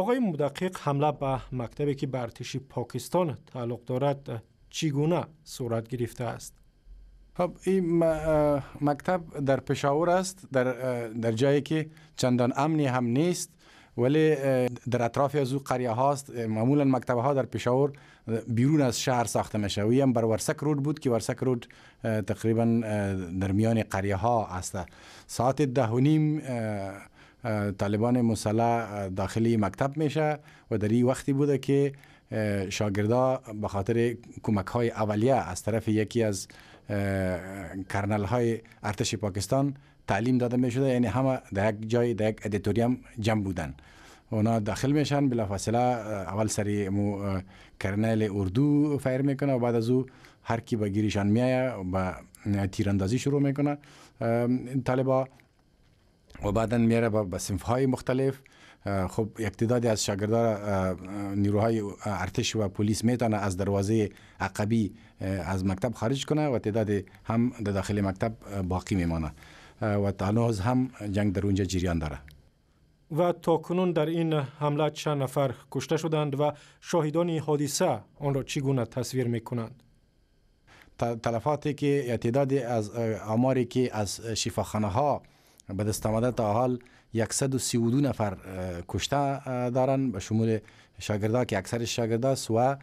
آقای مدقیق حمله به مکتبی که به پاکستان تعلق دارد چگونه صورت گرفته است؟ خب، این مکتب در پشاور است در, در جایی که چندان امنی هم نیست ولی در اطراف از او قریه هاست معمولا مکتب ها در پشاور بیرون از شهر ساخته می و هم بر ورسک رود بود که ورسک رود تقریبا در میان قریه ها است ساعت ده و نیم طالبان مسلح داخلی مکتب میشه و در این وقتی بوده که شاگردا به خاطر کمک های اولیه از طرف یکی از کرنل های ارتش پاکستان تعلیم داده می یعنی همه در یک جای در یک ادیتوریم جمع بودن اونا داخل میشن فاصله اول سری مو کرنل اردو فیر میکنه و بعد از او هر کی به گیریشان میایه و تیراندازی شروع میکنه طالبان و بعدا میره به سنف مختلف خب تعدادی از شاگردان نیروهای ارتش و پلیس میتونه از دروازه عقبی از مکتب خارج کنه و تعداد هم در داخل مکتب باقی میمانه و تناز هم جنگ در اونجا جریان داره و تا کنون در این حمله چند نفر کشته شدند و شاهدان حادثه آن را چگونه تصویر میکنند تلفاتی که تعداد از آماری که از شفاخانه ها به دست آمده تا حال 132 نفر کشته دارن به شمول شاگردا که اکثر شاگرداست و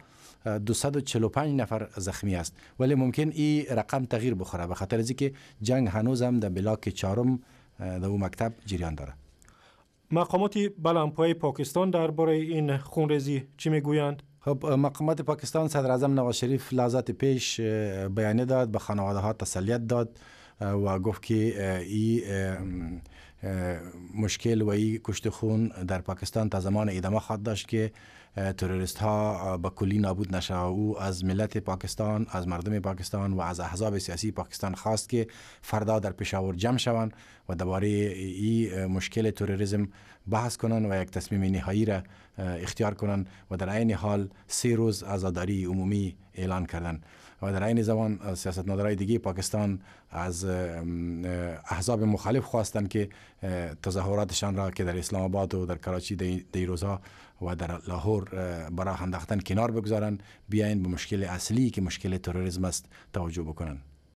245 نفر زخمی است ولی ممکن این رقم تغییر بخوره به خاطر اینکه جنگ هنوز هم در بلاک چهارم در او مکتب جریان داره مقامات بلنپای پاکستان درباره این خونریزی چی میگویند خب، مقامات پاکستان صدر اعظم نواز شریف لحظات پیش بیانیه داد به خانواده ها تسلیت داد ва гуфт ки и مشکل و ای کشت خون در پاکستان تا زمان ادامه خواهد داشت که تروریست ها به کلی نابود نشه او از ملت پاکستان از مردم پاکستان و از احزاب سیاسی پاکستان خواست که فردا در پشاور جمع شوند و درباره این مشکل تروریسم بحث کنند و یک تصمیم نهایی را اختیار کنند و در عین حال سه روز عزاداری عمومی اعلان کردند و در عین زمان نادرهای دیگه پاکستان از احزاب مخالف خواستند که تظاهراتشان را که در اسلام آباد و در کراچی دی و در لاهور امور برای انداختن کنار بگذارن بیاین به مشکل اصلی که مشکل تروریسم است توجه بکنن